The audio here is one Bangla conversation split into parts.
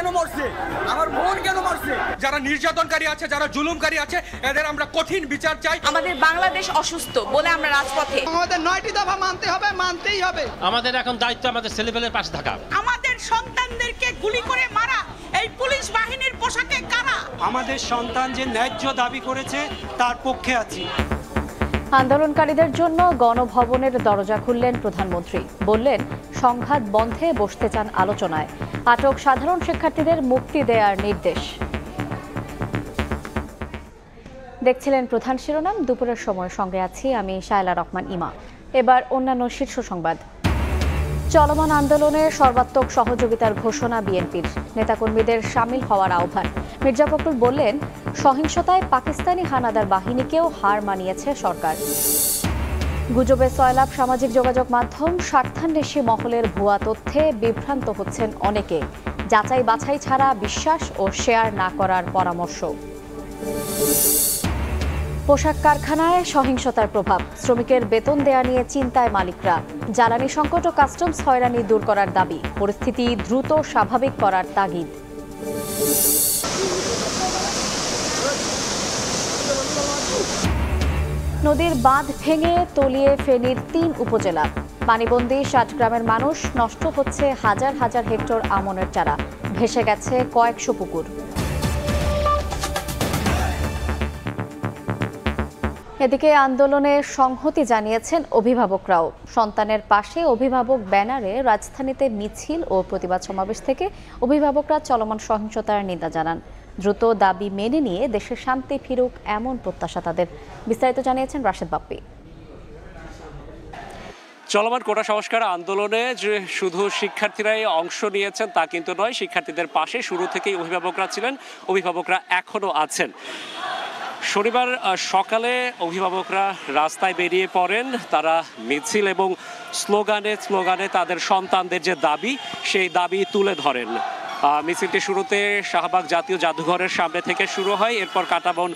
কেন মরছে আমার বোন কেন মরছে যারা নির্যাতনকারী আছে যারা জুলুমকারী আছে এদের আমরা কঠিন বিচার চাই আমাদের বাংলাদেশ অসুস্থ বলে আমরা রাজপথে আমাদের নয়টি দফা মানতে হবে মানতেই হবে আমাদের এখন দায়িত্ব আমাদের ছেলেপেলের পাশে থাকা আমাদের সন্তানদেরকে গুলি করে মারা এই পুলিশ বাহিনীর পোশাকে কারা আমাদের সন্তান যে ন্যায্য দাবি করেছে তার পক্ষে আছি আন্দোলনকারীদের জন্য গণভবনের দরজা খুললেন প্রধানমন্ত্রী বললেন সংঘাত বন্ধে বসতে চান আলোচনায় আটক সাধারণ শিক্ষার্থীদের মুক্তি দেয়ার নির্দেশ দেখছিলেন প্রধান শিরোনাম দুপুরের সময় সঙ্গে আছি আমি শায়লা রহমান ইমা এবার অন্যান্য শীর্ষ সংবাদ চলমান আন্দোলনে সর্বাত্মক সহযোগিতার ঘোষণা বিএনপির নেতাকর্মীদের সামিল হওয়ার আহ্বান মির্জা ফখরুল বললেন সহিংসতায় পাকিস্তানি হানাদার বাহিনীকেও হার মানিয়েছে সরকার গুজবে সয়লাভ সামাজিক যোগাযোগ মাধ্যম স্বার্থান্বেষী মহলের ভুয়া তথ্যে বিভ্রান্ত হচ্ছেন অনেকে যাচাই বাছাই ছাড়া বিশ্বাস ও শেয়ার না করার পরামর্শ পোশাক কারখানায় সহিংসতার প্রভাব শ্রমিকের বেতন দেয়া নিয়ে চিন্তায় মালিকরা জ্বালানি সংকট ও কাস্টমস হয়রানি দূর করার দাবি পরিস্থিতি দ্রুত স্বাভাবিক করার তাগিদ নদীর বাঁধ ভেঙে তলিয়ে ফেনীর তিন উপজেলা পানিবন্দি ষাট গ্রামের মানুষ নষ্ট হচ্ছে হাজার হাজার হেক্টর আমনের চারা ভেসে গেছে কয়েকশো পুকুর এদিকে আন্দোলনে সংহতি জানিয়েছেন অভিভাবকরাও সন্তানের পাশে অভিভাবক ব্যানারে রাজধানীতে মিছিল ও প্রতিবাদ সমাবেশ থেকে অভিভাবকরা চলমান সহিংসতার নিন্দা জানান দ্রুত দাবি মেনে নিয়ে দেশে শান্তি ফিরুক এমন প্রত্যাশা তাদের বিস্তারিত জানিয়েছেন রাশেদ বাপ্পি চলমান কোটা সংস্কার আন্দোলনে যে শুধু শিক্ষার্থীরাই অংশ নিয়েছেন তা কিন্তু নয় শিক্ষার্থীদের পাশে শুরু থেকেই অভিভাবকরা ছিলেন অভিভাবকরা এখনও আছেন শনিবার সকালে অভিভাবকরা রাস্তায় বেরিয়ে পড়েন তারা মিছিল এবং স্লোগানে স্লোগানে তাদের সন্তানদের যে দাবি সেই দাবি তুলে ধরেন মিছিলটি শুরুতে শাহবাগ জাতীয় জাদুঘরের সামনে থেকে শুরু হয় এরপর কাটাবন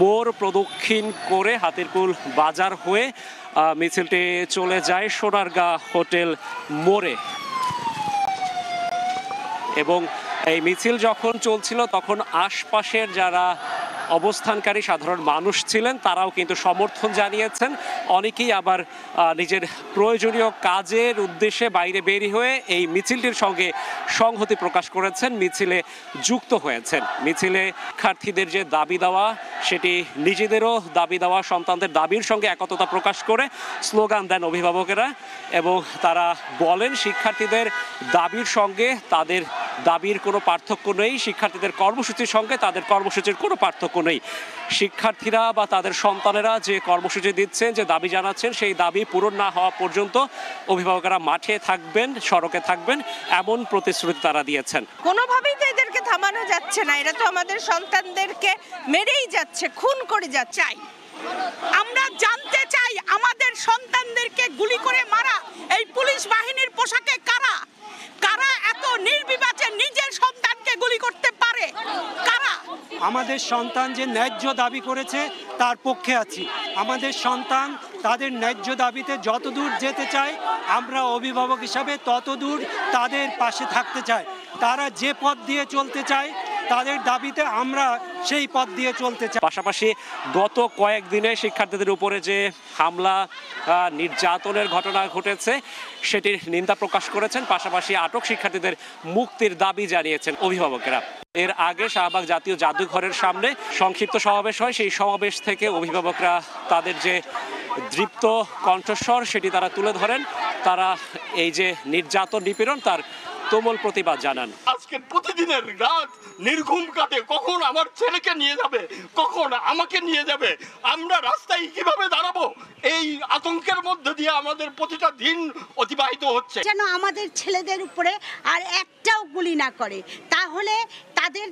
মোড় প্রদক্ষিণ করে হাতিরকুল বাজার হয়ে মিছিলটি চলে যায় সোনারগাঁ হোটেল মোড়ে এবং এই মিছিল যখন চলছিল তখন আশপাশের যারা অবস্থানকারী সাধারণ মানুষ ছিলেন তারাও কিন্তু সমর্থন জানিয়েছেন অনেকেই আবার নিজের প্রয়োজনীয় কাজের উদ্দেশ্যে বাইরে বেরিয়ে হয়ে এই মিছিলটির সঙ্গে সংহতি প্রকাশ করেছেন মিছিলে যুক্ত হয়েছেন মিছিলে শিক্ষার্থীদের যে দাবি দেওয়া সেটি নিজেদেরও দাবি দেওয়া সন্তানদের দাবির সঙ্গে একতা প্রকাশ করে স্লোগান দেন অভিভাবকেরা এবং তারা বলেন শিক্ষার্থীদের দাবির সঙ্গে তাদের দাবির কোনো পার্থক্য নেই শিক্ষার্থীদের কর্মসূচির সঙ্গে তাদের কর্মসূচির কোনো পার্থক্য নেই শিক্ষার্থীরা বা তাদের সন্তানেরা যে কর্মসূচি দিচ্ছেন যে দাবি জানাচ্ছেন সেই দাবি পূরণ না হওয়া পর্যন্ত অভিভাবকেরা মাঠে থাকবেন সড়কে থাকবেন এমন প্রতিশ্রুতি তারা দিয়েছেন কোনোভাবেই তো এদেরকে থামানো যাচ্ছে না এরা তো আমাদের সন্তানদেরকে মেরেই যাচ্ছে যাচ্ছে খুন করে যাচ্ছে চাই আমরা জানতে চাই আমাদের সন্তানদেরকে গুলি করে মারা এই পুলিশ বাহিনীর পোশাকে কারা কারা এত নির্বিবাচে নিজের সন্তানকে গুলি করতে পারে কারা আমাদের সন্তান যে ন্যায্য দাবি করেছে তার পক্ষে আছি আমাদের সন্তান তাদের ন্যায্য দাবিতে যতদূর যেতে চায় আমরা অভিভাবক হিসাবে ততদূর তাদের পাশে থাকতে চাই তারা যে পথ দিয়ে চলতে চায় তাদের দাবিতে আমরা সেই পথ দিয়ে চলতে চায় পাশাপাশি গত কয়েকদিনে শিক্ষার্থীদের উপরে যে হামলা নির্যাতনের ঘটনা ঘটেছে সেটির নিন্দা প্রকাশ করেছেন পাশাপাশি আটক শিক্ষার্থীদের মুক্তির দাবি জানিয়েছেন অভিভাবকেরা এর আগে শাহবাগ জাতীয় জাদুঘরের সামনে সংক্ষিপ্ত সমাবেশ হয় সেই সমাবেশ থেকে অভিভাবকরা তাদের যে দৃপ্ত কণ্ঠস্বর সেটি তারা তুলে ধরেন তারা এই যে নির্যাতন নিপীড়ন তার তুমুল প্রতিবাদ জানান আজকে প্রতিদিনের রাত নির্ঘুম কাটে কখন আমার ছেলেকে নিয়ে যাবে কখন আমাকে নিয়ে যাবে আমরা রাস্তায় কিভাবে দাঁড়াবো এই আতঙ্কের মধ্যে দিয়ে আমাদের প্রতিটা দিন অতিবাহিত হচ্ছে যেন আমাদের ছেলেদের উপরে আর একটাও গুলি না করে তাহলে তাদের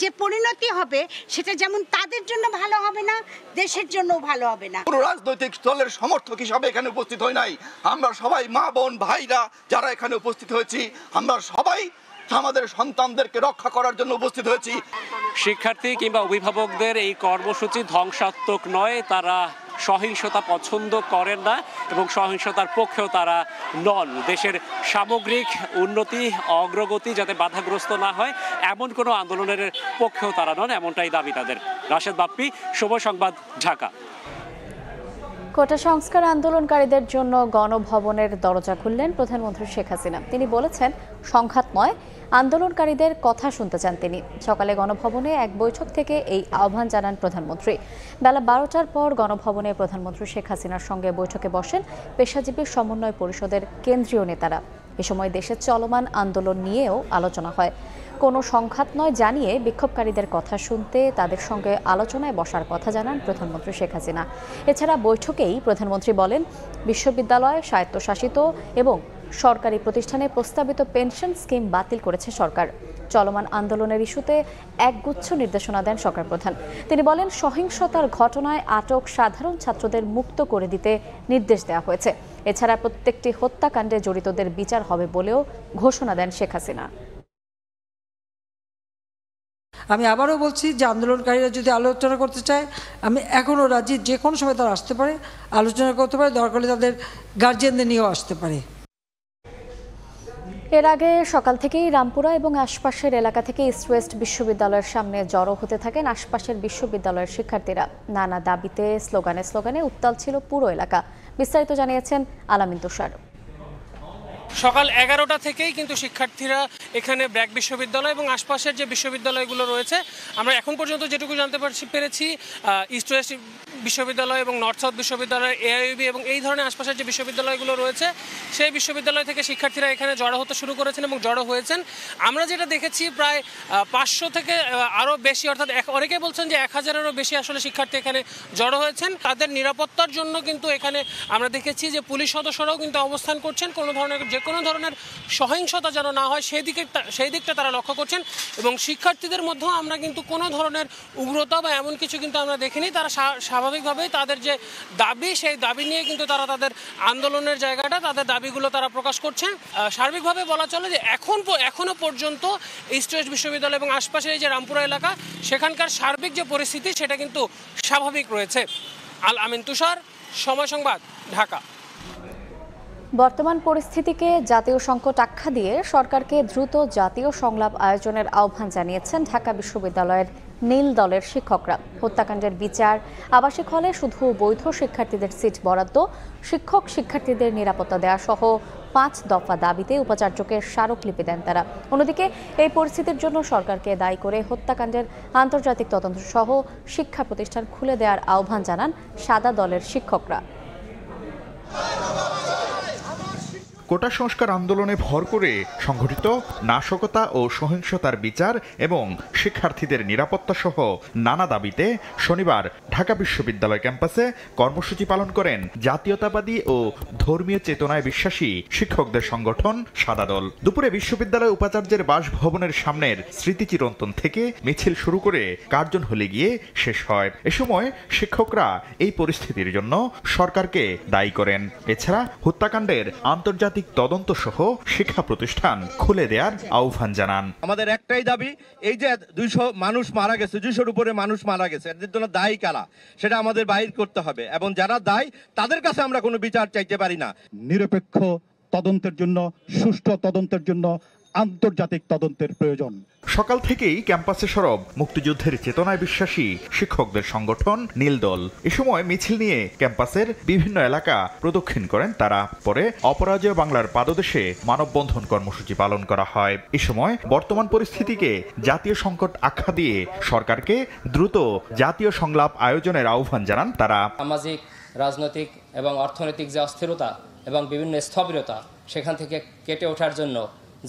যে পরিণতি হবে সেটা যেমন তাদের জন্য ভালো হবে না দেশের জন্য ভালো হবে না কোনো রাজনৈতিক দলের সমর্থক হিসাবে এখানে উপস্থিত হয় নাই আমরা সবাই মা বোন ভাইরা যারা এখানে উপস্থিত হয়েছি আমরা সবাই আমাদের সন্তানদেরকে রক্ষা করার জন্য উপস্থিত হয়েছি শিক্ষার্থী কিংবা অভিভাবকদের এই কর্মসূচি ধ্বংসাত্মক নয় তারা সহিংসতা পছন্দ করেন না এবং সহিংসতার পক্ষেও তারা নন দেশের সামগ্রিক উন্নতি অগ্রগতি যাতে বাধাগ্রস্ত না হয় এমন কোনো আন্দোলনের পক্ষেও তারা নন এমনটাই দাবি তাদের রাশেদ বাপ্পি শুভ সংবাদ ঢাকা কোটা সংস্কার আন্দোলনকারীদের জন্য গণভবনের দরজা খুললেন প্রধানমন্ত্রী শেখ হাসিনা তিনি বলেছেন সংঘাত নয় আন্দোলনকারীদের কথা শুনতে চান তিনি সকালে গণভবনে এক বৈঠক থেকে এই আহ্বান জানান প্রধানমন্ত্রী বেলা বারোটার পর গণভবনে প্রধানমন্ত্রী শেখ হাসিনার সঙ্গে বৈঠকে বসেন পেশাজীবী সমন্বয় পরিষদের কেন্দ্রীয় নেতারা এ সময় দেশের চলমান আন্দোলন নিয়েও আলোচনা হয় কোনো সংঘাত নয় জানিয়ে বিক্ষোভকারীদের কথা শুনতে তাদের সঙ্গে আলোচনায় বসার কথা জানান প্রধানমন্ত্রী শেখ হাসিনা এছাড়া বৈঠকেই প্রধানমন্ত্রী বলেন বিশ্ববিদ্যালয় স্বায়ত্তশাসিত এবং সরকারি প্রতিষ্ঠানে প্রস্তাবিত পেনশন স্কিম বাতিল করেছে সরকার চলমান আন্দোলনের ইস্যুতে একগুচ্ছ নির্দেশনা দেন সরকার প্রধান তিনি বলেন সহিংসতার ঘটনায় আটক সাধারণ ছাত্রদের মুক্ত করে দিতে নির্দেশ দেওয়া হয়েছে এছাড়া প্রত্যেকটি হত্যাকাণ্ডে জড়িতদের বিচার হবে বলেও ঘোষণা দেন শেখ হাসিনা আমি আবারও বলছি যে আন্দোলনকারীরা যদি আলোচনা করতে চায় আমি এখনও রাজি যে কোনো সময় তারা আসতে পারে আলোচনা করতে পারে দরকার হলে তাদের গার্জিয়ানদের নিয়েও আসতে পারে এর আগে সকাল থেকেই রামপুরা এবং আশপাশের এলাকা থেকে ইস্ট ওয়েস্ট বিশ্ববিদ্যালয়ের সামনে জড়ো হতে থাকেন আশপাশের বিশ্ববিদ্যালয়ের শিক্ষার্থীরা নানা দাবিতে স্লোগানে স্লোগানে উত্তাল ছিল পুরো এলাকা বিস্তারিত জানিয়েছেন আলামিন তুষার সকাল এগারোটা থেকেই কিন্তু শিক্ষার্থীরা এখানে ব্র্যাক বিশ্ববিদ্যালয় এবং আশপাশের যে বিশ্ববিদ্যালয়গুলো রয়েছে আমরা এখন পর্যন্ত যেটুকু জানতে পারছি পেরেছি ইস্ট ওয়েস্ট বিশ্ববিদ্যালয় এবং নর্থ সাউথ বিশ্ববিদ্যালয় এআইবি এবং এই ধরনের আশপাশের যে বিশ্ববিদ্যালয়গুলো রয়েছে সেই বিশ্ববিদ্যালয় থেকে শিক্ষার্থীরা এখানে জড়ো হতে শুরু করেছেন এবং জড়ো হয়েছেন আমরা যেটা দেখেছি প্রায় পাঁচশো থেকে আরও বেশি অর্থাৎ অনেকে বলছেন যে এক হাজারেরও বেশি আসলে শিক্ষার্থী এখানে জড়ো হয়েছেন তাদের নিরাপত্তার জন্য কিন্তু এখানে আমরা দেখেছি যে পুলিশ সদস্যরাও কিন্তু অবস্থান করছেন কোনো ধরনের যে কোনো ধরনের সহিংসতা যেন না হয় সেই দিকে সেই দিকটা তারা লক্ষ্য করছেন এবং শিক্ষার্থীদের মধ্যেও আমরা কিন্তু কোনো ধরনের উগ্রতা বা এমন কিছু কিন্তু আমরা দেখিনি তারা স্বাভাবিকভাবেই তাদের যে দাবি সেই দাবি নিয়ে কিন্তু তারা তাদের আন্দোলনের জায়গাটা তাদের দাবিগুলো তারা প্রকাশ করছে সার্বিকভাবে বলা চলে যে এখন এখনও পর্যন্ত ইস্ট ওয়েস্ট বিশ্ববিদ্যালয় এবং আশপাশের এই যে রামপুরা এলাকা সেখানকার সার্বিক যে পরিস্থিতি সেটা কিন্তু স্বাভাবিক রয়েছে আল আমিন তুষার সময় সংবাদ ঢাকা বর্তমান পরিস্থিতিকে জাতীয় সংকট আখ্যা দিয়ে সরকারকে দ্রুত জাতীয় সংলাপ আয়োজনের আহ্বান জানিয়েছেন ঢাকা বিশ্ববিদ্যালয়ের নীল দলের শিক্ষকরা হত্যাকাণ্ডের বিচার আবাসিক হলে শুধু বৈধ শিক্ষার্থীদের সিট বরাদ্দ শিক্ষক শিক্ষার্থীদের নিরাপত্তা দেওয়া সহ পাঁচ দফা দাবিতে উপাচার্যকে স্মারকলিপি দেন তারা অন্যদিকে এই পরিস্থিতির জন্য সরকারকে দায়ী করে হত্যাকাণ্ডের আন্তর্জাতিক তদন্ত সহ শিক্ষা প্রতিষ্ঠান খুলে দেওয়ার আহ্বান জানান সাদা দলের শিক্ষকরা কোটা সংস্কার আন্দোলনে ভর করে সংঘটিত নাশকতা ও সহিংসতার বিচার এবং শিক্ষার্থীদের নিরাপত্তা সহ নানা দাবিতে শনিবার ঢাকা বিশ্ববিদ্যালয় ক্যাম্পাসে কর্মসূচি পালন করেন জাতীয়তাবাদী ও ধর্মীয় চেতনায় বিশ্বাসী শিক্ষকদের সংগঠন সাদা দল দুপুরে বিশ্ববিদ্যালয় উপাচার্যের বাসভবনের সামনের স্মৃতিচিরন্তন থেকে মিছিল শুরু করে কার্জন হলে গিয়ে শেষ হয় এ সময় শিক্ষকরা এই পরিস্থিতির জন্য সরকারকে দায়ী করেন এছাড়া হত্যাকাণ্ডের আন্তর্জাতিক সাংবাদিক তদন্ত সহ শিক্ষা প্রতিষ্ঠান খুলে দেওয়ার আহ্বান জানান আমাদের একটাই দাবি এই যে দুইশো মানুষ মারা গেছে দুইশোর উপরে মানুষ মারা গেছে এদের জন্য দায়ী কারা সেটা আমাদের বাইর করতে হবে এবং যারা দায়ী তাদের কাছে আমরা কোনো বিচার চাইতে পারি না নিরপেক্ষ তদন্তের জন্য সুষ্ঠু তদন্তের জন্য আন্তর্জাতিক তদন্তের প্রয়োজন সকাল থেকেই ক্যাম্পাসে সরব মুক্তিযুদ্ধের চেতনায় বিশ্বাসী শিক্ষকদের সংগঠন নীলদল এ সময় মিছিল নিয়ে ক্যাম্পাসের বিভিন্ন এলাকা প্রদক্ষিণ করেন তারা পরে অপরাজয় বাংলার পাদদেশে মানববন্ধন কর্মসূচি পালন করা হয় এ সময় বর্তমান পরিস্থিতিকে জাতীয় সংকট আখ্যা দিয়ে সরকারকে দ্রুত জাতীয় সংলাপ আয়োজনের আহ্বান জানান তারা সামাজিক রাজনৈতিক এবং অর্থনৈতিক যে অস্থিরতা এবং বিভিন্ন স্থবিরতা সেখান থেকে কেটে ওঠার জন্য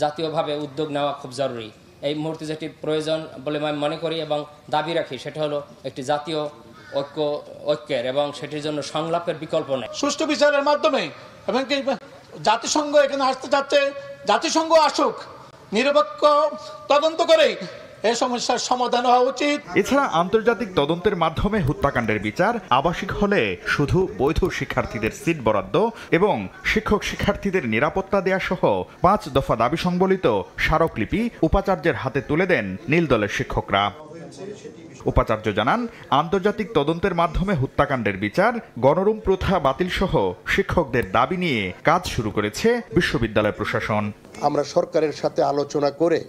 জাতীয়ভাবে উদ্যোগ নেওয়া খুব জরুরি এই মুহূর্তে যেটি প্রয়োজন বলে আমি মনে করি এবং দাবি রাখি সেটা হলো একটি জাতীয় ঐক্য ঐক্যের এবং সেটির জন্য সংলাপের বিকল্প নেই সুষ্ঠু বিচারের মাধ্যমে এবং জাতিসংঘ এখানে আসতে চাচ্ছে জাতিসংঘ আসুক নিরপেক্ষ তদন্ত করে এ সমস্যার সমাধান হওয়া উচিত এছাড়া আন্তর্জাতিক তদন্তের মাধ্যমে হত্যাকাণ্ডের বিচার আবাসিক হলে শুধু বৈধ শিক্ষার্থীদের সিট বরাদ্দ এবং শিক্ষক শিক্ষার্থীদের নিরাপত্তা দেয়া সহ পাঁচ দফা দাবি সংবলিত স্মারকলিপি উপাচার্যের হাতে তুলে দেন নীলদলের শিক্ষকরা উপাচার্য জানান আন্তর্জাতিক তদন্তের মাধ্যমে হত্যাকাণ্ডের বিচার গণরুম প্রথা বাতিল সহ শিক্ষকদের দাবি নিয়ে কাজ শুরু করেছে বিশ্ববিদ্যালয় প্রশাসন আমরা সরকারের সাথে আলোচনা করে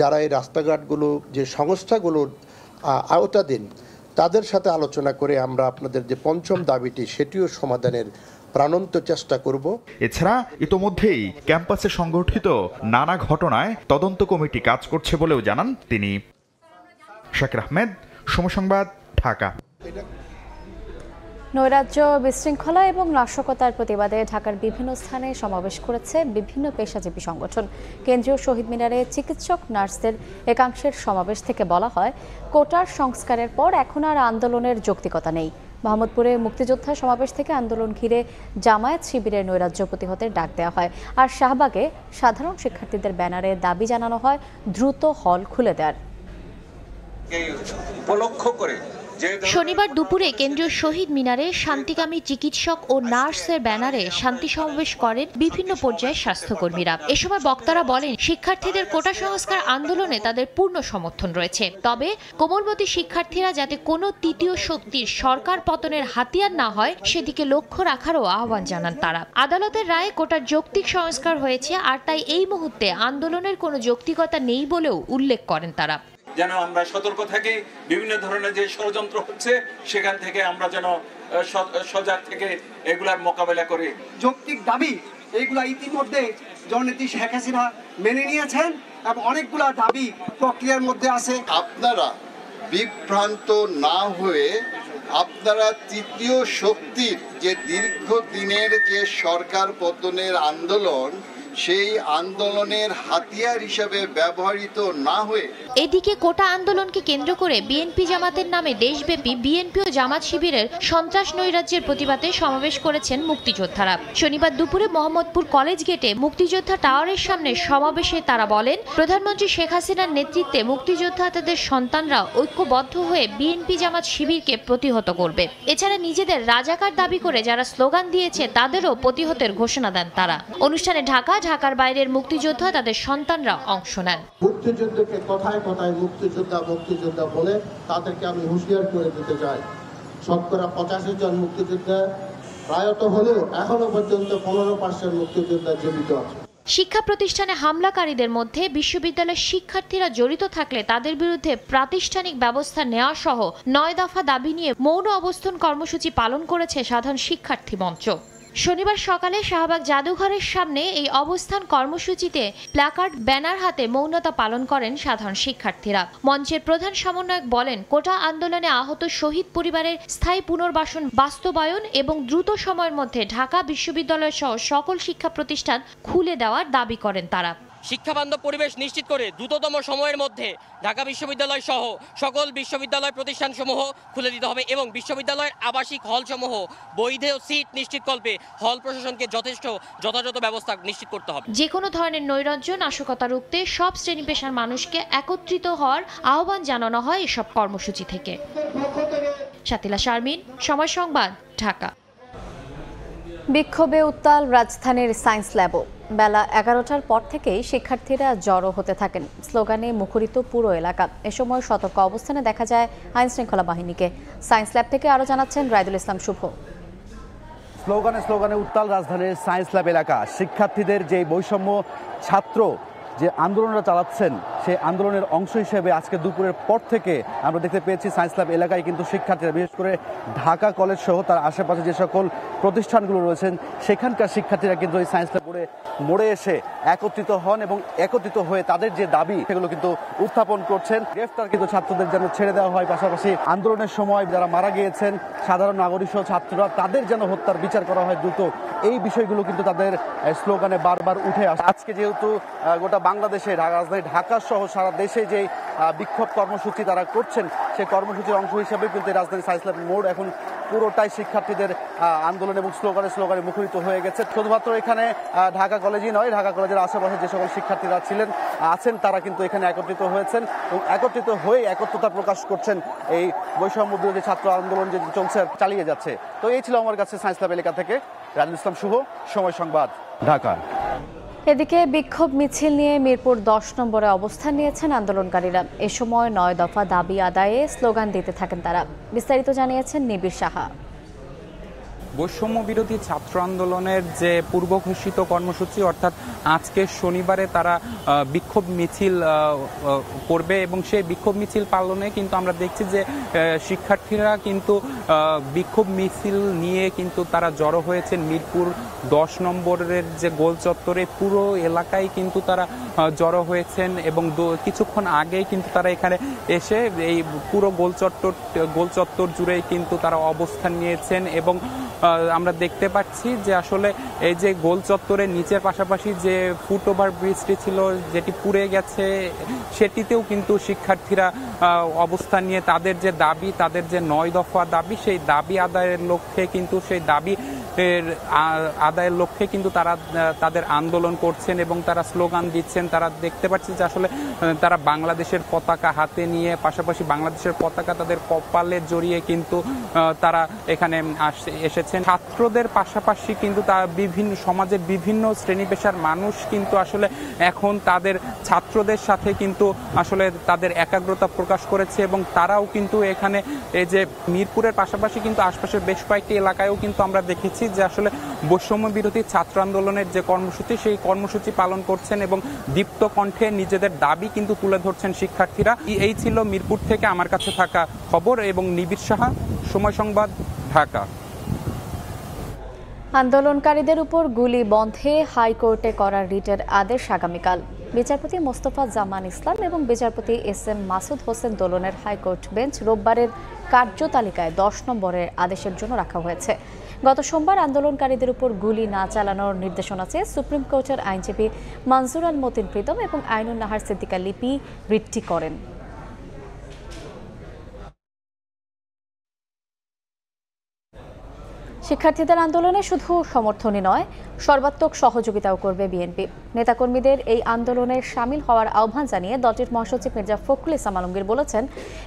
যারা এই রাস্তাঘাটগুলো যে সংস্থাগুলোর আওতাধীন তাদের সাথে আলোচনা করে আমরা আপনাদের যে পঞ্চম দাবিটি সেটিও সমাধানের প্রাণন্ত চেষ্টা করব এছাড়া ইতোমধ্যেই ক্যাম্পাসে সংগঠিত নানা ঘটনায় তদন্ত কমিটি কাজ করছে বলেও জানান তিনি শাকির আহমেদ সমসংবাদ ঢাকা নৈরাজ্য বিশৃঙ্খলা এবং নাশকতার প্রতিবাদে ঢাকার বিভিন্ন স্থানে সমাবেশ করেছে বিভিন্ন পেশাজীবী সংগঠন কেন্দ্রীয় শহীদ মিনারে চিকিৎসক নার্সদের একাংশের সমাবেশ থেকে বলা হয় কোটার সংস্কারের পর এখন আর আন্দোলনের যৌক্তিকতা নেই মোহাম্মদপুরে মুক্তিযোদ্ধা সমাবেশ থেকে আন্দোলন ঘিরে জামায়াত শিবিরের নৈরাজ্য প্রতিহতের ডাক দেওয়া হয় আর শাহবাগে সাধারণ শিক্ষার্থীদের ব্যানারে দাবি জানানো হয় দ্রুত হল খুলে দেওয়ার উপলক্ষ করে শনিবার দুপুরে কেন্দ্রীয় শহীদ মিনারে শান্তিকামী চিকিৎসক ও নার্সের ব্যানারে শান্তি সমাবেশ করেন বিভিন্ন পর্যায়ের স্বাস্থ্যকর্মীরা এ সময় বক্তারা বলেন শিক্ষার্থীদের কোটা সংস্কার আন্দোলনে তাদের পূর্ণ সমর্থন রয়েছে তবে কোমলমতি শিক্ষার্থীরা যাতে কোনো তৃতীয় শক্তির সরকার পতনের হাতিয়ার না হয় সেদিকে লক্ষ্য রাখারও আহ্বান জানান তারা আদালতের রায়ে কোটার যৌক্তিক সংস্কার হয়েছে আর তাই এই মুহূর্তে আন্দোলনের কোনো যৌক্তিকতা নেই বলেও উল্লেখ করেন তারা যেন আমরা সতর্ক থাকি বিভিন্ন ধরনের যে ষড়যন্ত্র হচ্ছে সেখান থেকে আমরা যেন সজাগ থেকে এগুলার মোকাবেলা করি যৌক্তিক দাবি এইগুলা ইতিমধ্যে জননীতি শেখ হাসিনা মেনে নিয়েছেন এবং অনেকগুলা দাবি প্রক্রিয়ার মধ্যে আছে আপনারা বিভ্রান্ত না হয়ে আপনারা তৃতীয় শক্তির যে দীর্ঘদিনের যে সরকার পতনের আন্দোলন সেই আন্দোলনের হাতিয়ার হিসেবে ব্যবহৃত না হয়ে এদিকে কোটা আন্দোলনকে কেন্দ্র করে বিএনপি জামাতের নামে দেশব্যাপী বিএনপি ও জামাত শিবিরের সন্ত্রাস নৈরাজ্যের প্রতিবাদে সমাবেশ করেছেন মুক্তিযোদ্ধারা শনিবার দুপুরে মোহাম্মদপুর কলেজ গেটে মুক্তিযোদ্ধা টাওয়ারের সামনে সমাবেশে তারা বলেন প্রধানমন্ত্রী শেখ হাসিনার নেতৃত্বে মুক্তিযোদ্ধা তাদের সন্তানরা ঐক্যবদ্ধ হয়ে বিএনপি জামাত শিবিরকে প্রতিহত করবে এছাড়া নিজেদের রাজাকার দাবি করে যারা স্লোগান দিয়েছে তাদেরও প্রতিহতের ঘোষণা দেন তারা অনুষ্ঠানে ঢাকা ঢাকার বাইরের মুক্তিযোদ্ধা তাদের সন্তানরা অংশ নেন মুক্তিযুদ্ধকে কথায় কথায় মুক্তিযোদ্ধা মুক্তিযোদ্ধা বলে তাদেরকে আমি হুঁশিয়ার করে দিতে চাই শতকরা পঁচাশি জন মুক্তিযোদ্ধা প্রায়ত হলেও এখনো পর্যন্ত পনেরো পার্সেন্ট মুক্তিযোদ্ধা জীবিত আছে শিক্ষা প্রতিষ্ঠানে হামলাকারীদের মধ্যে বিশ্ববিদ্যালয়ের শিক্ষার্থীরা জড়িত থাকলে তাদের বিরুদ্ধে প্রাতিষ্ঠানিক ব্যবস্থা নেওয়া সহ নয় দফা দাবি নিয়ে মৌন অবস্থান কর্মসূচি পালন করেছে সাধারণ শিক্ষার্থী মঞ্চ শনিবার সকালে শাহবাগ জাদুঘরের সামনে এই অবস্থান কর্মসূচিতে প্ল্যাকার্ড ব্যানার হাতে মৌনতা পালন করেন সাধারণ শিক্ষার্থীরা মঞ্চের প্রধান সমন্বয়ক বলেন কোটা আন্দোলনে আহত শহীদ পরিবারের স্থায়ী পুনর্বাসন বাস্তবায়ন এবং দ্রুত সময়ের মধ্যে ঢাকা বিশ্ববিদ্যালয় সহ সকল শিক্ষা প্রতিষ্ঠান খুলে দেওয়ার দাবি করেন তারা শিক্ষাবান্ধব পরিবেশ নিশ্চিত করে দ্রুততম সময়ের মধ্যে ঢাকা বিশ্ববিদ্যালয় সহ সকল বিশ্ববিদ্যালয় প্রতিষ্ঠানসমূহ খুলে দিতে হবে এবং বিশ্ববিদ্যালয়ের আবাসিক হলসমূহ বৈধ সিট নিশ্চিতকল্পে হল প্রশাসনকে যথেষ্ট যথাযথ ব্যবস্থা নিশ্চিত করতে হবে যে কোনো ধরনের নৈরাজ্য নাশকতা রুখতে সব শ্রেণী পেশার মানুষকে একত্রিত হওয়ার আহ্বান জানানো হয় এসব কর্মসূচি থেকে সাতিলা শারমিন সময় সংবাদ ঢাকা বিক্ষোভে উত্তাল রাজধানীর সায়েন্স ল্যাবও বেলা এগারোটার পর থেকেই শিক্ষার্থীরা জড়ো হতে থাকেন স্লোগানে মুখরিত পুরো এলাকা এ সময় সতর্ক অবস্থানে দেখা যায় আইন শৃঙ্খলা বাহিনীকে সায়েন্স ল্যাব থেকে আরও জানাচ্ছেন রায়দুল ইসলাম শুভ স্লোগানে স্লোগানে উত্তাল রাজধানীর সায়েন্স ল্যাব এলাকা শিক্ষার্থীদের যে বৈষম্য ছাত্র যে আন্দোলনটা চালাচ্ছেন সেই আন্দোলনের অংশ হিসেবে আজকে দুপুরের পর থেকে আমরা দেখতে পেয়েছি সায়েন্স ল্যাব এলাকায় কিন্তু শিক্ষার্থীরা বিশেষ করে ঢাকা কলেজ সহ তার আশেপাশে যে সকল প্রতিষ্ঠানগুলো রয়েছেন সেখানকার শিক্ষার্থীরা কিন্তু এই সায়েন্স ল্যাব মোড়ে মোড়ে এসে একত্রিত হন এবং একত্রিত হয়ে তাদের যে দাবি সেগুলো কিন্তু উত্থাপন করছেন গ্রেফতার কিন্তু ছাত্রদের যেন ছেড়ে দেওয়া হয় পাশাপাশি আন্দোলনের সময় যারা মারা গিয়েছেন সাধারণ নাগরিক সহ ছাত্ররা তাদের যেন হত্যার বিচার করা হয় দ্রুত এই বিষয়গুলো কিন্তু তাদের স্লোগানে বারবার উঠে আসে আজকে যেহেতু গোটা বাংলাদেশে রাজধানী ঢাকা সহ সারা দেশে যে বিক্ষোভ কর্মসূচি তারা করছেন সেই কর্মসূচির অংশ হিসেবে কিন্তু রাজধানী সাইসলাম মোড় এখন পুরোটাই শিক্ষার্থীদের আন্দোলন এবং স্লোগানে স্লোগানে মুখরিত হয়ে গেছে শুধুমাত্র এখানে ঢাকা কলেজই নয় ঢাকা কলেজের আশেপাশে যে সকল শিক্ষার্থীরা ছিলেন আছেন তারা কিন্তু এখানে একত্রিত হয়েছেন এবং একত্রিত হয়ে একত্রতা প্রকাশ করছেন এই বৈষম্য বিরোধী ছাত্র আন্দোলন যে চলছে চালিয়ে যাচ্ছে তো এই ছিল আমার কাছে সায়েন্স এলাকা থেকে রাজুল ইসলাম শুভ সময় সংবাদ ঢাকা এদিকে বিক্ষোভ মিছিল নিয়ে মিরপুর দশ নম্বরে অবস্থান নিয়েছেন আন্দোলনকারীরা এ সময় নয় দফা দাবি আদায়ে স্লোগান দিতে থাকেন তারা বিস্তারিত জানিয়েছেন নিবির সাহা বৈষম্য বিরোধী ছাত্র আন্দোলনের যে পূর্ব ঘোষিত কর্মসূচি অর্থাৎ আজকে শনিবারে তারা বিক্ষোভ মিছিল করবে এবং সেই বিক্ষোভ মিছিল পালনে কিন্তু আমরা দেখছি যে শিক্ষার্থীরা কিন্তু বিক্ষোভ মিছিল নিয়ে কিন্তু তারা জড়ো হয়েছেন মিরপুর দশ নম্বরের যে গোল চত্বরে পুরো এলাকায় কিন্তু তারা জড়ো হয়েছেন এবং কিছুক্ষণ আগেই কিন্তু তারা এখানে এসে এই পুরো গোল চত্বর গোল চত্বর জুড়েই কিন্তু তারা অবস্থান নিয়েছেন এবং আমরা দেখতে পাচ্ছি যে আসলে এই যে গোল চত্বরের নিচের পাশাপাশি যে ফুট ওভার ব্রিজটি ছিল যেটি পুড়ে গেছে সেটিতেও কিন্তু শিক্ষার্থীরা অবস্থান নিয়ে তাদের যে দাবি তাদের যে নয় দফা দাবি সেই দাবি আদায়ের লক্ষ্যে কিন্তু সেই দাবি আদায়ের লক্ষ্যে কিন্তু তারা তাদের আন্দোলন করছেন এবং তারা স্লোগান দিচ্ছেন তারা দেখতে পাচ্ছি যে আসলে তারা বাংলাদেশের পতাকা হাতে নিয়ে পাশাপাশি বাংলাদেশের পতাকা তাদের কপালে জড়িয়ে কিন্তু তারা এখানে এসেছেন করছেন ছাত্রদের পাশাপাশি কিন্তু তা বিভিন্ন সমাজের বিভিন্ন শ্রেণী পেশার মানুষ কিন্তু আসলে এখন তাদের ছাত্রদের সাথে কিন্তু আসলে তাদের একাগ্রতা প্রকাশ করেছে এবং তারাও কিন্তু এখানে এই যে মিরপুরের পাশাপাশি কিন্তু আশপাশের বেশ কয়েকটি এলাকায়ও কিন্তু আমরা দেখেছি যে আসলে বৈষম্য বিরোধী ছাত্র আন্দোলনের যে কর্মসূচি সেই কর্মসূচি পালন করছেন এবং দীপ্ত কণ্ঠে নিজেদের দাবি কিন্তু তুলে ধরছেন শিক্ষার্থীরা এই ছিল মিরপুর থেকে আমার কাছে থাকা খবর এবং নিবিড় সাহা সময় সংবাদ ঢাকা আন্দোলনকারীদের উপর গুলি বন্ধে হাইকোর্টে করা রিটের আদেশ আগামীকাল বিচারপতি মোস্তফা জামান ইসলাম এবং বিচারপতি এস এম মাসুদ হোসেন দোলনের হাইকোর্ট বেঞ্চ রোববারের কার্যতালিকায় দশ নম্বরের আদেশের জন্য রাখা হয়েছে গত সোমবার আন্দোলনকারীদের উপর গুলি না চালানোর নির্দেশনা চেয়ে সুপ্রিম কোর্টের আইনজীবী মানজুর আল মতিন প্রীতম এবং আইনুল নাহার সিদ্দিকা লিপি রিটটি করেন শিক্ষার্থীদের আন্দোলনে শুধু সমর্থনই নয় সর্বাত্মক সহযোগিতাও করবে বিএনপি নেতাকর্মীদের এই আন্দোলনে সামিল হওয়ার আহ্বান জানিয়ে দলটির মহাসচিব মির্জা ফখরুল ইসলাম আলমগীর বলেছেন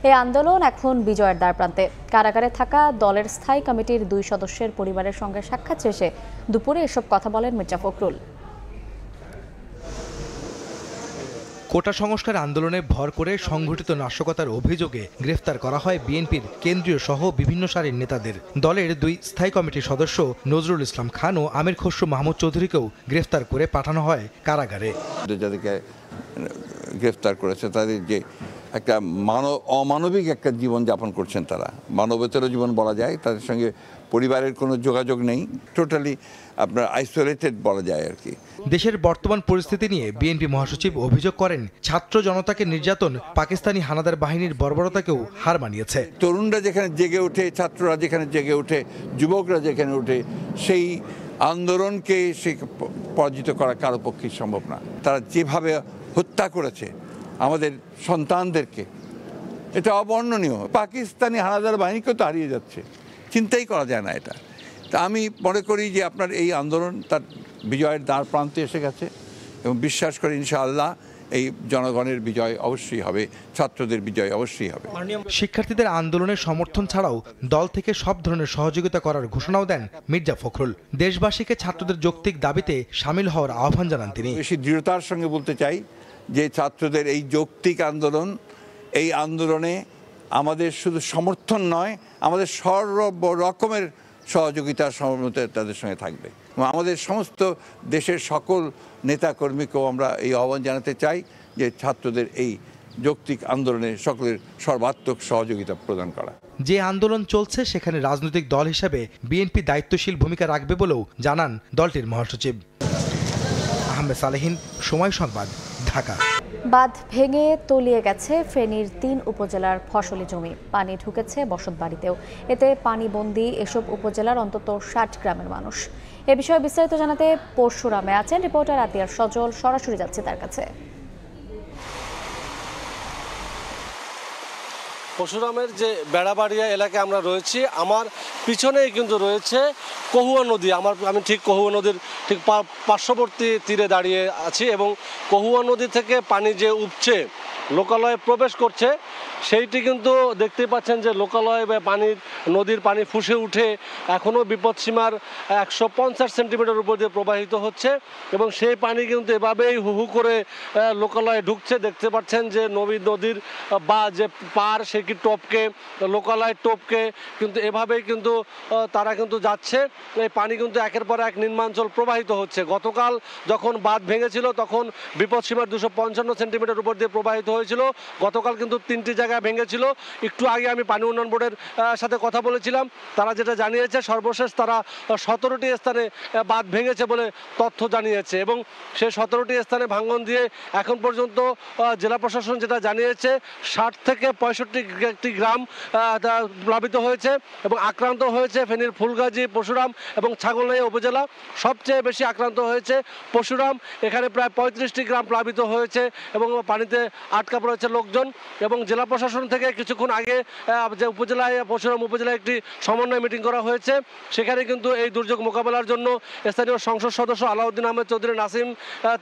এই আন্দোলন এখন বিজয়ের দ্বারপ্রান্তে কারাগারে থাকা দলের স্থায়ী কমিটির দুই সদস্যের পরিবারের সঙ্গে সাক্ষাৎ শেষে দুপুরে এসব কথা বলেন মির্জা ফখরুল কোটা সংস্কার আন্দোলনে ভর করে সংঘটিত নাশকতার অভিযোগে গ্রেফতার করা হয় বিএনপির কেন্দ্রীয় সহ বিভিন্ন সারির নেতাদের দলের দুই স্থায়ী কমিটির সদস্য নজরুল ইসলাম খান ও আমির খসরু মাহমুদ চৌধুরীকেও গ্রেফতার করে পাঠানো হয় কারাগারে যাদেরকে গ্রেফতার করেছে তাদের যে একটা মানব অমানবিক একটা জীবন যাপন করছেন তারা মানবতর জীবন বলা যায় তাদের সঙ্গে পরিবারের কোনো যোগাযোগ নেই টোটালি আপনার আইসোলেটেড বলা যায় আর কি দেশের বর্তমান পরিস্থিতি নিয়ে বিএনপি মহাসচিব অভিযোগ করেন ছাত্র জনতাকে নির্যাতন পাকিস্তানি হানাদার বাহিনীর বর্বরতাকেও হার মানিয়েছে তরুণরা যেখানে জেগে ওঠে ছাত্ররা যেখানে জেগে ওঠে যুবকরা যেখানে ওঠে সেই আন্দোলনকে সে পরাজিত করা কারো পক্ষে সম্ভব না তারা যেভাবে হত্যা করেছে আমাদের সন্তানদেরকে এটা অবর্ণনীয় পাকিস্তানি হানাদার বাহিনীকেও তো হারিয়ে যাচ্ছে চিন্তাই করা যায় না এটা তা আমি মনে করি যে আপনার এই আন্দোলন তার বিজয়ের দ্বার প্রান্তে এসে গেছে এবং বিশ্বাস করে ইনশাআল্লাহ এই জনগণের বিজয় অবশ্যই হবে ছাত্রদের বিজয় অবশ্যই হবে শিক্ষার্থীদের আন্দোলনের সমর্থন ছাড়াও দল থেকে সব ধরনের সহযোগিতা করার ঘোষণাও দেন মির্জা ফখরুল দেশবাসীকে ছাত্রদের যৌক্তিক দাবিতে সামিল হওয়ার আহ্বান জানান তিনি বেশি দৃঢ়তার সঙ্গে বলতে চাই যে ছাত্রদের এই যৌক্তিক আন্দোলন এই আন্দোলনে আমাদের শুধু সমর্থন নয় আমাদের সর্ব রকমের সহযোগিতা সমর্মতে তাদের সঙ্গে থাকবে এবং আমাদের সমস্ত দেশের সকল নেতাকর্মীকেও আমরা এই আহ্বান জানাতে চাই যে ছাত্রদের এই যৌক্তিক আন্দোলনে সকলের সর্বাত্মক সহযোগিতা প্রদান করা যে আন্দোলন চলছে সেখানে রাজনৈতিক দল হিসাবে বিএনপি দায়িত্বশীল ভূমিকা রাখবে বলেও জানান দলটির মহাসচিব আহমেদ সালেহীন সময় সংবাদ ঢাকা বাঁধ ভেঙে তলিয়ে গেছে ফেনীর তিন উপজেলার ফসলি জমি পানি ঢুকেছে বসত বাড়িতেও এতে পানিবন্দি এসব উপজেলার অন্তত ষাট গ্রামের মানুষ এ বিষয়ে বিস্তারিত জানাতে পরশুরামে আছেন রিপোর্টার আতিয়ার সজল সরাসরি যাচ্ছে তার কাছে পশুরামের যে বেড়াবাড়িয়া এলাকায় আমরা রয়েছি আমার পিছনেই কিন্তু রয়েছে কহুয়া নদী আমার আমি ঠিক কহুয়া নদীর ঠিক পার্শ্ববর্তী তীরে দাঁড়িয়ে আছি এবং কহুয়া নদী থেকে পানি যে উপচে লোকালয়ে প্রবেশ করছে সেইটি কিন্তু দেখতে পাচ্ছেন যে লোকালয় বা পানির নদীর পানি ফুসে উঠে এখনও বিপদসীমার একশো পঞ্চাশ সেন্টিমিটার উপর দিয়ে প্রবাহিত হচ্ছে এবং সেই পানি কিন্তু এভাবেই হুহু করে লোকালয়ে ঢুকছে দেখতে পাচ্ছেন যে নবী নদীর বা যে পার কি টপকে লোকালয় টপকে কিন্তু এভাবেই কিন্তু তারা কিন্তু যাচ্ছে এই পানি কিন্তু একের পর এক নিম্নাঞ্চল প্রবাহিত হচ্ছে গতকাল যখন বাঁধ ভেঙেছিল তখন বিপদসীমার দুশো পঞ্চান্ন সেন্টিমিটার উপর দিয়ে প্রবাহিত হয়েছিল গতকাল কিন্তু তিনটি জায়গায় ভেঙেছিল একটু আগে আমি পানি উন্নয়ন বোর্ডের সাথে কথা বলেছিলাম তারা যেটা জানিয়েছে সর্বশেষ তারা সতেরোটি স্থানে বাঁধ ভেঙেছে বলে তথ্য জানিয়েছে এবং সেই সতেরোটি স্থানে ভাঙন দিয়ে এখন পর্যন্ত জেলা প্রশাসন যেটা জানিয়েছে ষাট থেকে পঁয়ষট্টি একটি গ্রাম প্লাবিত হয়েছে এবং আক্রান্ত হয়েছে ফেনীর ফুলগাজী পশুরাম এবং ছাগলনাইয়া উপজেলা সবচেয়ে বেশি আক্রান্ত হয়েছে পশুরাম এখানে প্রায় পঁয়ত্রিশটি গ্রাম প্লাবিত হয়েছে এবং পানিতে আট আটকা পড়েছে লোকজন এবং জেলা প্রশাসন থেকে কিছুক্ষণ আগে যে উপজেলায় পরশুরাম উপজেলায় একটি সমন্বয় মিটিং করা হয়েছে সেখানে কিন্তু এই দুর্যোগ মোকাবেলার জন্য স্থানীয় সংসদ সদস্য আলাউদ্দিন আহমেদ চৌধুরী নাসিম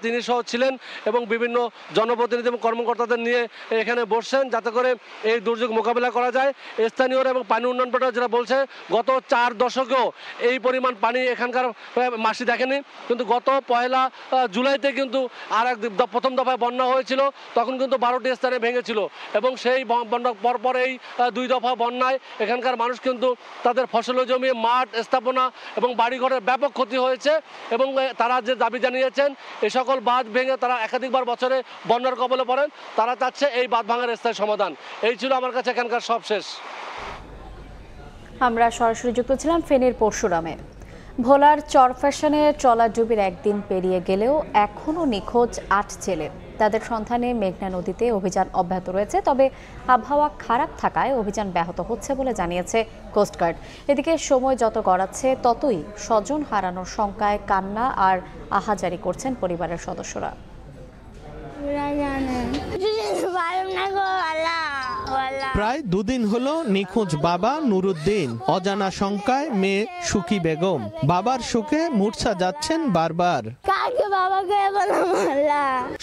তিনি সহ ছিলেন এবং বিভিন্ন জনপ্রতিনিধি এবং কর্মকর্তাদের নিয়ে এখানে বসছেন যাতে করে এই দুর্যোগ মোকাবেলা করা যায় স্থানীয়রা এবং পানি উন্নয়ন বোর্ডরা যেটা বলছে গত চার দশকেও এই পরিমাণ পানি এখানকার মাসি দেখেনি কিন্তু গত পয়লা জুলাইতে কিন্তু আর এক প্রথম দফায় বন্যা হয়েছিল তখন কিন্তু বারোটি স্থানে ভেঙেছিল এবং সেই পরপর এই দুই দফা বন্যায় এখানকার মানুষ কিন্তু তাদের ফসল জমি মাঠ স্থাপনা এবং বাড়িঘরের ব্যাপক ক্ষতি হয়েছে এবং তারা যে দাবি জানিয়েছেন এ সকল বাঁধ ভেঙে তারা একাধিকবার বছরে বন্যার কবলে পড়েন তারা চাচ্ছে এই বাঁধ ভাঙার স্থায়ী সমাধান এই ছিল আমার কাছে এখানকার সবশেষ আমরা সরাসরি যুক্ত ছিলাম ফেনীর পরশুরামে ভোলার চর ফ্যাশনে চলা ডুবির একদিন পেরিয়ে গেলেও এখনও নিখোঁজ আট ছেলে তাদের সন্ধানে মেঘনা নদীতে অভিযান অব্যাহত রয়েছে তবে আবহাওয়া খারাপ থাকায় অভিযান ব্যাহত হচ্ছে বলে জানিয়েছে কোস্টগার্ড এদিকে সময় যত গড়াচ্ছে ততই স্বজন হারানোর শঙ্কায় কান্না আর আহাজারি করছেন পরিবারের সদস্যরা জানেন প্রায় দুদিন হলো নিখোঁজ বাবা নুরুদ্দিন অজানা শঙ্কায় মেয়ে সুখী বেগম বাবার শোকে মূর্ছা যাচ্ছেন বারবার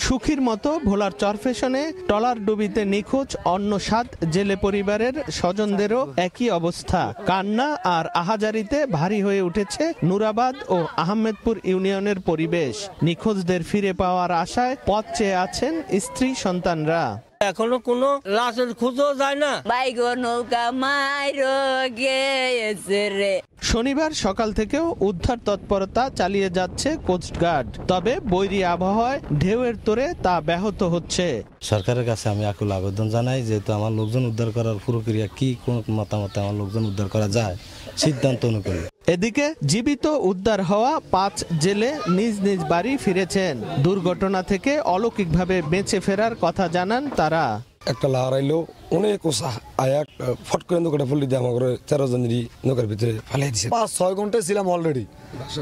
সুখীর মতো ভোলার চরফেশনে টলার ডুবিতে নিখোঁজ অন্য সাত জেলে পরিবারের স্বজনদেরও একই অবস্থা কান্না আর আহাজারিতে ভারী হয়ে উঠেছে নুরাবাদ ও আহমেদপুর ইউনিয়নের পরিবেশ নিখোঁজদের ফিরে পাওয়ার আশায় পথ চেয়ে আছেন স্ত্রী সন্তানরা এখনো কোনো লাশের খুঁজো যায় না বাইগো নৌকা মাইরো গেছে রে শনিবার সকাল থেকেও উদ্ধার তৎপরতা চালিয়ে যাচ্ছে কোস্টগার্ড তবে বৈরী আবহাওয়ায় ঢেউয়ের তোরে তা ব্যাহত হচ্ছে সরকারের কাছে আমি আকুল আবেদন জানাই যেহেতু আমার লোকজন উদ্ধার করার প্রক্রিয়া কি কোন মতামতে আমার লোকজন উদ্ধার করা যায় সিদ্ধান্ত অনুকূল এদিকে জীবিত উদ্ধার হওয়া পাঁচ জেলে নিজ নিজ বাড়ি ফিরেছেন দুর্ঘটনা থেকে অলৌকিকভাবে বেঁচে ফেরার কথা জানান তারা একটা লাহার আইলো অনেক ওষা আয়া ফট করে নৌকাটা ফুলি দিয়ে আমার তেরো জনেরই নৌকার ভিতরে ফালিয়ে দিয়েছে পাঁচ ছয় ঘন্টায় ছিলাম অলরেডি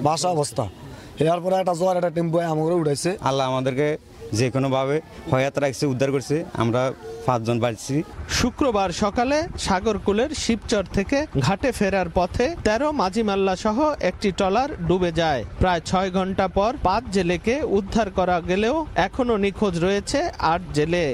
বাসা অবস্থা এরপরে একটা জোয়ার একটা টেম্পো আমাকে উঠাইছে আল্লাহ আমাদেরকে যে কোনোভাবে হয়াত রাখছে উদ্ধার করছে আমরা পাঁচজন বাড়ছি শুক্রবার সকালে সাগরকুলের শিবচর থেকে ঘাটে ফেরার পথে তেরো মাঝিমাল্লা সহ একটি টলার ডুবে যায় প্রায় ছয় ঘন্টা পর পাঁচ জেলেকে উদ্ধার করা গেলেও এখনও নিখোঁজ রয়েছে আট জেলে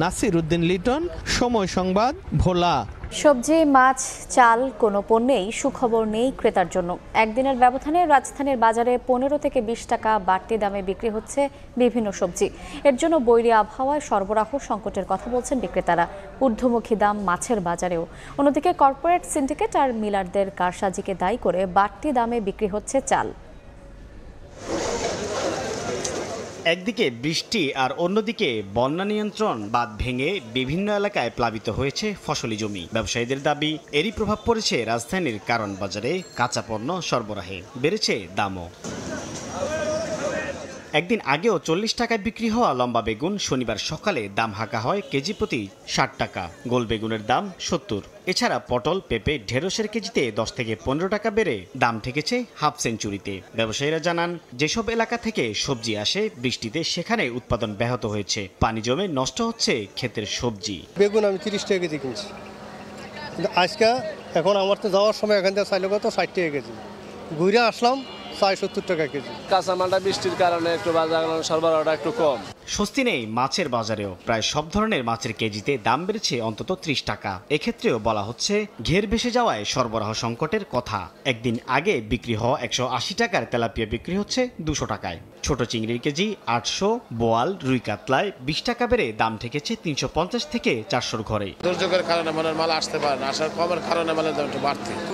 নাসির উদ্দিন লিটন সময় সংবাদ ভোলা সবজি মাছ চাল কোনো পণ্যেই সুখবর নেই ক্রেতার জন্য একদিনের ব্যবধানে রাজধানীর বাজারে পনেরো থেকে বিশ টাকা বাড়তি দামে বিক্রি হচ্ছে বিভিন্ন সবজি এর জন্য বৈরি আবহাওয়ায় সরবরাহ সংকটের কথা বলছেন বিক্রেতারা ঊর্ধ্বমুখী দাম মাছের বাজারেও অন্যদিকে কর্পোরেট সিন্ডিকেট আর মিলারদের কারসাজিকে দায়ী করে বাড়তি দামে বিক্রি হচ্ছে চাল একদিকে বৃষ্টি আর অন্যদিকে বন্যা নিয়ন্ত্রণ বাদ ভেঙে বিভিন্ন এলাকায় প্লাবিত হয়েছে ফসলি জমি ব্যবসায়ীদের দাবি এরই প্রভাব পড়েছে রাজধানীর কারণ বাজারে কাঁচা পণ্য সরবরাহে বেড়েছে দামও একদিন আগেও চল্লিশ টাকায় বিক্রি হওয়া লম্বা বেগুন শনিবার সকালে দাম হাঁকা হয় কেজি প্রতি ষাট টাকা গোল বেগুনের দাম সত্তর এছাড়া পটল পেঁপে ঢেঁড়সের কেজিতে দশ থেকে পনেরো টাকা বেড়ে দাম ঠেকেছে হাফ সেঞ্চুরিতে ব্যবসায়ীরা জানান যেসব এলাকা থেকে সবজি আসে বৃষ্টিতে সেখানে উৎপাদন ব্যাহত হয়েছে পানি জমে নষ্ট হচ্ছে ক্ষেতের সবজি বেগুন আমি তিরিশ টাকা কেজি কিনছি আজকে এখন আমার তো যাওয়ার সময় এখান থেকে চাইলে কত ষাট টাকা কেজি ঘুরে আসলাম ছয় সত্তর টাকা কেজি কাঁচামালটা বৃষ্টির কারণে একটু বাজার সরবরাহটা একটু কম স্বস্তি নেই মাছের বাজারেও প্রায় সব ধরনের মাছের কেজিতে দাম বেড়েছে অন্তত ত্রিশ টাকা এক্ষেত্রেও বলা হচ্ছে ঘের ভেসে যাওয়ায় সরবরাহ সংকটের কথা একদিন আগে বিক্রি হওয়া একশো আশি টাকার তেলাপিয়া বিক্রি হচ্ছে দুশো টাকায় ছোট চিংড়ির কেজি আটশো বোয়াল রুই কাতলায় বিশ টাকা বেড়ে দাম ঠেকেছে তিনশো পঞ্চাশ থেকে চারশোর ঘরে দুর্যোগের কারণে মানে মাল আসতে পারে না আসার কমের কারণে মানে দাম একটু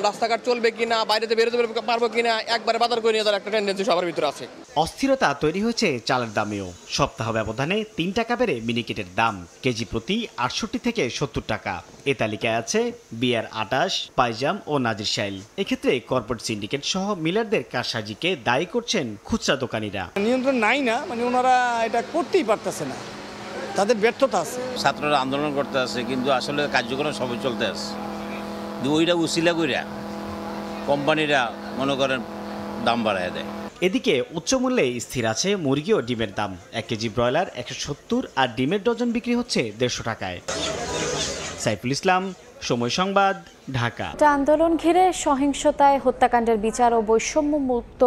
রাস্তাঘাট চলবে কিনা বাইরেতে বেরোতে পারবো কিনা একবারে বাজার করে নিয়ে যাওয়ার একটা টেন্ডেন্সি সবার ভিতরে আছে অস্থিরতা তৈরি হয়েছে চালের দামেও সপ্তাহ ব্যবধানে তিন টাকা বেড়ে মিনিকেটের দাম কেজি প্রতি আটষট্টি থেকে সত্তর টাকা এ তালিকায় আছে বিয়ার আটাশ পাইজাম ও শাইল এক্ষেত্রে কর্পোরেট সিন্ডিকেট সহ মিলারদের কারসাজিকে দায়ী করছেন খুচরা দোকানিরা নিয়ন্ত্রণ নাই না মানে ওনারা এটা করতেই পারতেছে না তাদের ব্যর্থতা আছে ছাত্ররা আন্দোলন করতে আছে কিন্তু আসলে কার্যক্রম সবই চলতে আছে ওইটা উচিলা কইরা কোম্পানিরা মনে করেন দাম বাড়ায় দেয় এদিকে উচ্চমূল্যে স্থির আছে মুরগি ও ডিমের দাম এক কেজি ব্রয়লার একশো সত্তর আর ডিমের ডজন বিক্রি হচ্ছে দেড়শো টাকায় সাইফুল ইসলাম সময় সংবাদ ঢাকা আন্দোলন ঘিরে সহিংসতায় হত্যাকাণ্ডের বিচার ও বৈষম্য মুক্ত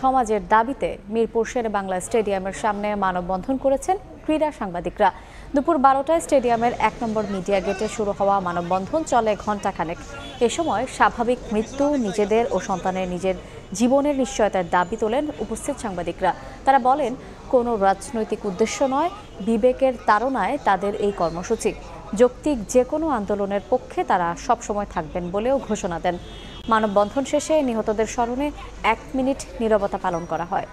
সমাজের দাবিতে মিরপুর শের বাংলা স্টেডিয়ামের সামনে মানববন্ধন করেছেন ক্রীড়া সাংবাদিকরা দুপুর বারোটায় স্টেডিয়ামের এক নম্বর মিডিয়া গেটে শুরু হওয়া মানববন্ধন চলে খানেক এ সময় স্বাভাবিক মৃত্যু নিজেদের ও সন্তানের নিজের জীবনের নিশ্চয়তার দাবি তোলেন উপস্থিত সাংবাদিকরা তারা বলেন কোনো রাজনৈতিক উদ্দেশ্য নয় বিবেকের তাড়নায় তাদের এই কর্মসূচি যৌক্তিক যে কোনো আন্দোলনের পক্ষে তারা সবসময় থাকবেন বলেও ঘোষণা দেন মানববন্ধন শেষে নিহতদের স্মরণে এক মিনিট নীরবতা পালন করা হয়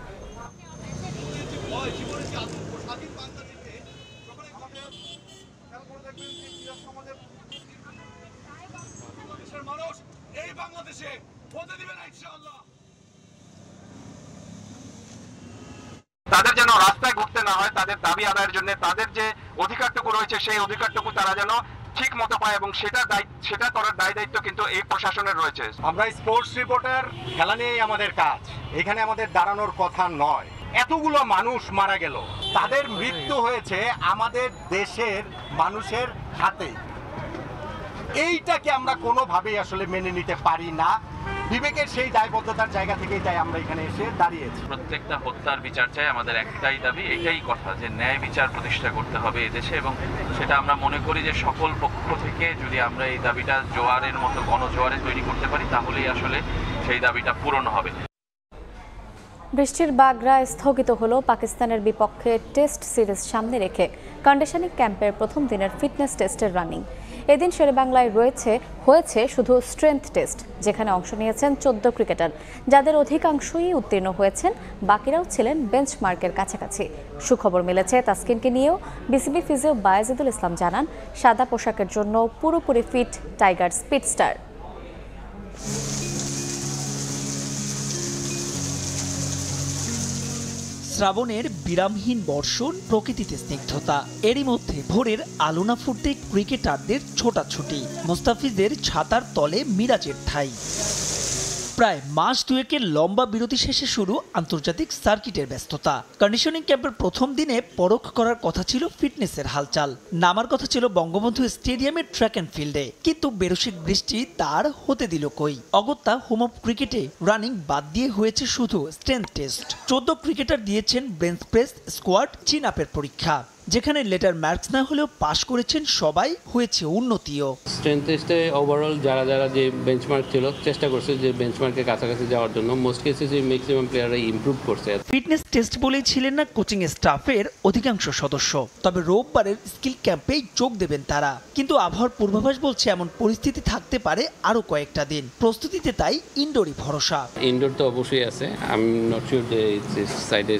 তাদের যেন রাস্তায় ঘুরতে না হয় তাদের দাবি আদায়ের জন্য তাদের যে অধিকারটুকু রয়েছে সেই অধিকারটুকু তারা যেন ঠিক মতো পায় এবং সেটা সেটা করার দায় দায়িত্ব কিন্তু এই প্রশাসনের রয়েছে আমরা স্পোর্টস রিপোর্টার খেলা নিয়েই আমাদের কাজ এখানে আমাদের দাঁড়ানোর কথা নয় এতগুলো মানুষ মারা গেল তাদের মৃত্যু হয়েছে আমাদের দেশের মানুষের হাতে এইটাকে আমরা কোনোভাবেই আসলে মেনে নিতে পারি না বিবেকের সেই দায়বদ্ধতার জায়গা থেকেই তাই আমরা এখানে এসে দাঁড়িয়েছি প্রত্যেকটা হত্যার বিচার চাই আমাদের একটাই দাবি এটাই কথা যে ন্যায় বিচার প্রতিষ্ঠা করতে হবে এদেশে এবং সেটা আমরা মনে করি যে সকল পক্ষ থেকে যদি আমরা এই দাবিটা জোয়ারের মতো গণজোয়ারে তৈরি করতে পারি তাহলেই আসলে সেই দাবিটা পূরণ হবে বৃষ্টির বাগরা স্থগিত হলো পাকিস্তানের বিপক্ষে টেস্ট সিরিজ সামনে রেখে কন্ডিশনিং ক্যাম্পের প্রথম দিনের ফিটনেস টেস্টের রানিং এদিন শেরেবাংলায় রয়েছে হয়েছে শুধু স্ট্রেংথ টেস্ট যেখানে অংশ নিয়েছেন চোদ্দ ক্রিকেটার যাদের অধিকাংশই উত্তীর্ণ হয়েছেন বাকিরাও ছিলেন বেঞ্চমার্কের কাছাকাছি সুখবর মিলেছে তাসকিনকে নিয়েও বিসিবি ফিজিও বায়াজিদুল ইসলাম জানান সাদা পোশাকের জন্য পুরোপুরি ফিট টাইগার স্পিডস্টার শ্রাবণের বিরামহীন বর্ষণ প্রকৃতিতে স্নিগ্ধতা এরই মধ্যে ভোরের আলো না ফুটতে ক্রিকেটারদের ছোটাছুটি মুস্তাফিজদের ছাতার তলে মিরাজের ঠাই প্রায় মাস দুয়েকের লম্বা বিরতি শেষে শুরু আন্তর্জাতিক সার্কিটের ব্যস্ততা কন্ডিশনিং ক্যাম্পের প্রথম দিনে পরখ করার কথা ছিল ফিটনেসের হালচাল নামার কথা ছিল বঙ্গবন্ধু স্টেডিয়ামের ট্র্যাক অ্যান্ড ফিল্ডে কিন্তু বেরসিক বৃষ্টি তার হতে দিল কই অগত্যা হোম অফ ক্রিকেটে রানিং বাদ দিয়ে হয়েছে শুধু স্ট্রেংথ টেস্ট চোদ্দ ক্রিকেটার দিয়েছেন ব্রেঞ্চ প্রেস স্কোয়াড চিন আপের পরীক্ষা যেখানে লেটার মার্কস না হলেও পাশ করেছেন সবাই হয়েছে উন্নতিও স্ট্রেন্থ টেস্টে ওভারঅল যারা যারা যে বেঞ্চমার্ক ছিল চেষ্টা করছে যে বেঞ্চমার্কের কাছাকাছি যাওয়ার জন্য মোস্ট কেসেস এই ম্যাক্সিমাম প্লেয়াররা ইমপ্রুভ করছে ফিটনেস টেস্ট বলেই ছিলেন না কোচিং স্টাফের অধিকাংশ সদস্য তবে রোববারের স্কিল ক্যাম্পেই যোগ দেবেন তারা কিন্তু আবহাওয়ার পূর্বাভাস বলছে এমন পরিস্থিতি থাকতে পারে আরও কয়েকটা দিন প্রস্তুতিতে তাই ইনডোরই ভরসা ইনডোর তো অবশ্যই আছে আমি নট শিওর যে সাইডে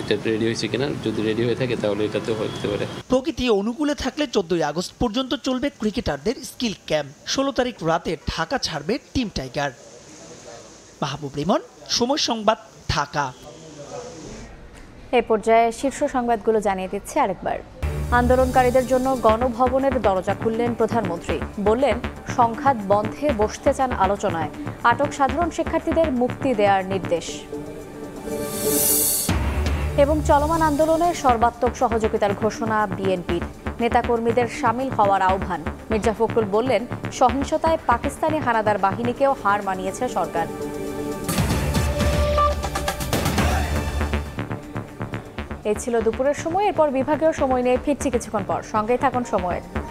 এটা রেডি হয়েছে কিনা যদি রেডি হয়ে থাকে তাহলে এটা তো হতে পারে প্রকৃতি অনুকূলে থাকলে চোদ্দই আগস্ট পর্যন্ত চলবে ক্রিকেটারদের স্কিল ক্যাম্প ষোলো তারিখ রাতে ঢাকা ছাড়বে টিম টাইগার মাহবুব রিমন সময় সংবাদ ঢাকা এ পর্যায়ে শীর্ষ সংবাদগুলো জানিয়ে দিচ্ছে আরেকবার আন্দোলনকারীদের জন্য গণভবনের দরজা খুললেন প্রধানমন্ত্রী বললেন সংঘাত বন্ধে বসতে চান আলোচনায় আটক সাধারণ শিক্ষার্থীদের মুক্তি দেওয়ার নির্দেশ এবং চলমান আন্দোলনে সর্বাত্মক সহযোগিতার ঘোষণা বিএনপির নেতাকর্মীদের সামিল হওয়ার আহ্বান মির্জা ফখরুল বললেন সহিংসতায় পাকিস্তানি হানাদার বাহিনীকেও হার মানিয়েছে সরকার এ ছিল দুপুরের সময় এরপর বিভাগীয় সময় নিয়ে ফিরছি কিছুক্ষণ পর সঙ্গেই থাকুন সময়ের